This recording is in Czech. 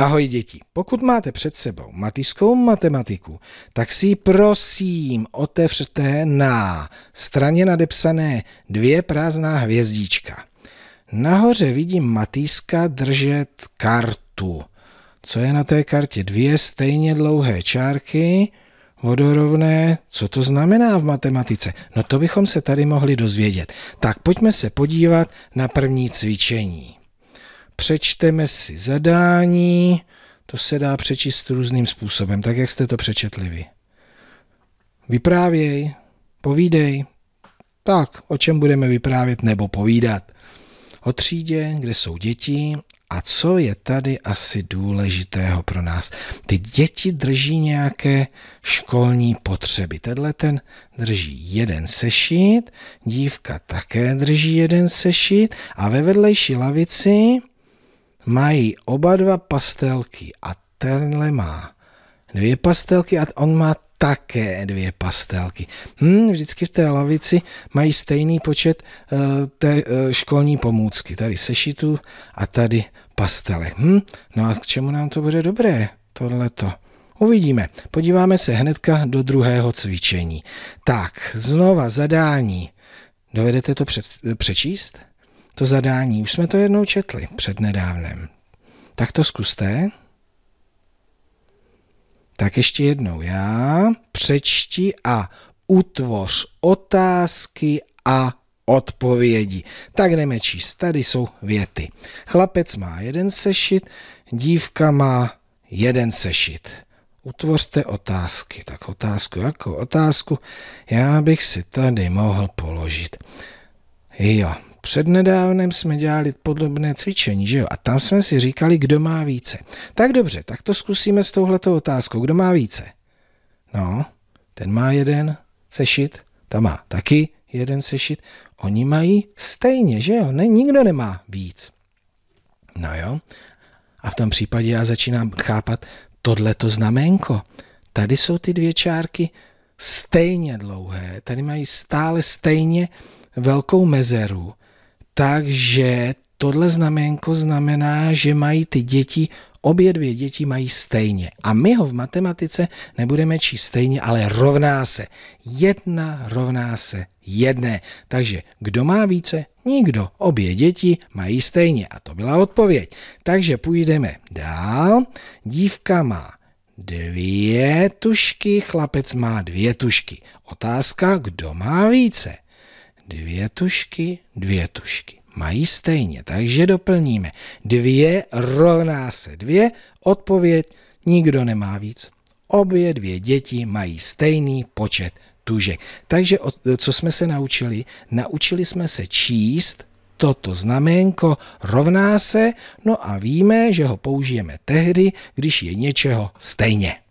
Ahoj děti, pokud máte před sebou matickou matematiku, tak si prosím otevřte na straně nadepsané dvě prázdná hvězdička. Nahoře vidím matiska držet kartu. Co je na té kartě? Dvě stejně dlouhé čárky, vodorovné. Co to znamená v matematice? No to bychom se tady mohli dozvědět. Tak pojďme se podívat na první cvičení přečteme si zadání, to se dá přečíst různým způsobem, tak jak jste to přečetli vy. Vyprávěj, povídej, tak, o čem budeme vyprávět nebo povídat. O třídě, kde jsou děti a co je tady asi důležitého pro nás? Ty děti drží nějaké školní potřeby. Tenhle ten drží jeden sešit, dívka také drží jeden sešit a ve vedlejší lavici mají oba dva pastelky a tenhle má dvě pastelky a on má také dvě pastelky. Hmm, vždycky v té lavici mají stejný počet uh, té uh, školní pomůcky. Tady sešitu a tady pastele. Hmm, No a k čemu nám to bude dobré, tohleto? Uvidíme. Podíváme se hnedka do druhého cvičení. Tak, znova zadání. Dovedete to před, přečíst? To zadání, už jsme to jednou četli před nedávnem. Tak to zkuste. Tak ještě jednou já. Přečti a utvoř otázky a odpovědi. Tak jdeme číst. Tady jsou věty. Chlapec má jeden sešit, dívka má jeden sešit. Utvořte otázky. Tak otázku, jakou otázku já bych si tady mohl položit. Jo, Přednedávnem jsme dělali podobné cvičení, že jo? A tam jsme si říkali, kdo má více. Tak dobře, tak to zkusíme s touhletou otázkou. Kdo má více? No, ten má jeden sešit, ta má taky jeden sešit. Oni mají stejně, že jo? Ne, nikdo nemá víc. No jo. A v tom případě já začínám chápat tohleto znamenko. Tady jsou ty dvě čárky stejně dlouhé, tady mají stále stejně velkou mezeru takže tohle znamenko znamená, že mají ty děti, obě dvě děti mají stejně. A my ho v matematice nebudeme číst stejně, ale rovná se. Jedna rovná se jedné. Takže kdo má více? Nikdo. Obě děti mají stejně. A to byla odpověď. Takže půjdeme dál. Dívka má dvě tušky, chlapec má dvě tušky. Otázka, kdo má více? Dvě tušky, dvě tušky. Mají stejně, takže doplníme. Dvě rovná se dvě, odpověď nikdo nemá víc. Obě dvě děti mají stejný počet tužek. Takže co jsme se naučili? Naučili jsme se číst toto znaménko rovná se, no a víme, že ho použijeme tehdy, když je něčeho stejně.